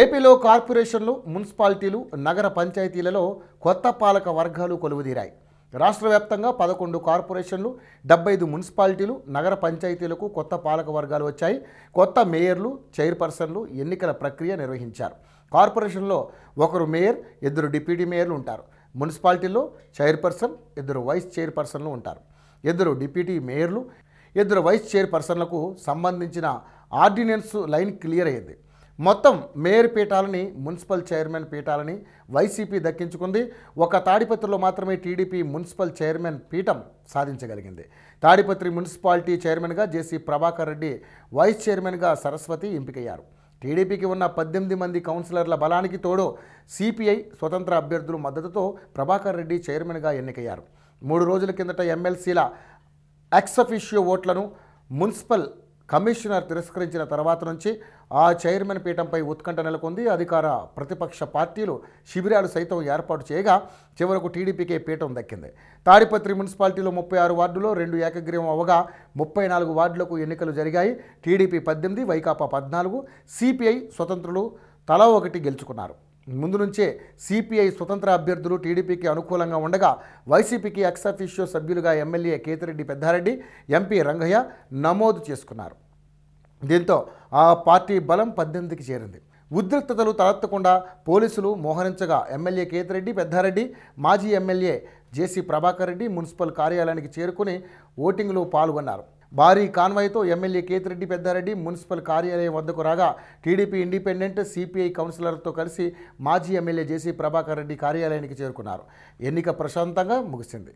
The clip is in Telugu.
ఏపీలో కార్పొరేషన్లు మున్సిపాలిటీలు నగర పంచాయతీలలో కొత్త పాలక వర్గాలు కొలువుదీరాయి రాష్ట్ర వ్యాప్తంగా పదకొండు కార్పొరేషన్లు డెబ్బై ఐదు మున్సిపాలిటీలు నగర పంచాయతీలకు కొత్త పాలక వర్గాలు వచ్చాయి కొత్త మేయర్లు చైర్పర్సన్లు ఎన్నికల ప్రక్రియ నిర్వహించారు కార్పొరేషన్లో ఒకరు మేయర్ ఇద్దరు డిప్యూటీ మేయర్లు ఉంటారు మున్సిపాలిటీలో చైర్పర్సన్ ఇద్దరు వైస్ చైర్పర్సన్లు ఉంటారు ఇద్దరు డిప్యూటీ మేయర్లు ఇద్దరు వైస్ చైర్పర్సన్లకు సంబంధించిన ఆర్డినెన్స్ లైన్ క్లియర్ అయ్యింది మొత్తం మేయర్ పీఠాలని మున్సిపల్ చైర్మన్ పీఠాలని వైసీపీ దక్కించుకుంది ఒక తాడిపత్రిలో మాత్రమే టీడీపీ మున్సిపల్ చైర్మన్ పీఠం సాధించగలిగింది తాడిపత్రి మున్సిపాలిటీ చైర్మన్గా జేసీ ప్రభాకర్ రెడ్డి వైస్ చైర్మన్గా సరస్వతి ఎంపికయ్యారు టీడీపీకి ఉన్న పద్దెనిమిది మంది కౌన్సిలర్ల బలానికి తోడు సిపిఐ స్వతంత్ర అభ్యర్థుల మద్దతుతో ప్రభాకర్ రెడ్డి చైర్మన్గా ఎన్నికయ్యారు మూడు రోజుల కిందట ఎమ్మెల్సీల ఎక్సఫిషియో ఓట్లను మున్సిపల్ కమిషనర్ తిరస్కరించిన తర్వాత నుంచి ఆ చైర్మన్ పీఠంపై ఉత్కంఠ నెలకొంది అధికార ప్రతిపక్ష పార్టీలు శిబిరాలు సైతం ఏర్పాటు చేయగా చివరకు టీడీపీకే పీఠం దక్కింది తాడిపత్రి మున్సిపాలిటీలో ముప్పై ఆరు వార్డులో రెండు ఏకగ్రీవం అవగా ముప్పై నాలుగు వార్డులకు ఎన్నికలు జరిగాయి టీడీపీ పద్దెనిమిది వైకాపా పద్నాలుగు సిపిఐ స్వతంత్రులు తలా ఒకటి గెలుచుకున్నారు ముందు నుంచే సిపిఐ స్వతంత్ర అభ్యర్థులు టీడీపీకి అనుకూలంగా ఉండగా వైసీపీకి ఎక్సఫిషియో సభ్యులుగా ఎమ్మెల్యే కేతిరెడ్డి పెద్దారెడ్డి ఎంపీ రంగయ్య నమోదు చేసుకున్నారు దీంతో ఆ పార్టీ బలం పద్దెనిమిదికి చేరింది ఉద్రిక్తతలు తలెత్తకుండా పోలీసులు మోహరించగా ఎమ్మెల్యే కేతిరెడ్డి పెద్దారెడ్డి మాజీ MLA JC Prabhakar Reddy municipal కార్యాలయానికి చేరుకుని ఓటింగ్లో పాల్గొన్నారు భారీ కాన్వాయ్తో ఎమ్మెల్యే కేతిరెడ్డి పెద్దారెడ్డి మున్సిపల్ కార్యాలయం వద్దకు రాగా టీడీపీ ఇండిపెండెంట్ సిపిఐ కౌన్సిలర్తో కలిసి మాజీ ఎమ్మెల్యే జేసీ ప్రభాకర్ రెడ్డి కార్యాలయానికి చేరుకున్నారు ఎన్నిక ప్రశాంతంగా ముగిసింది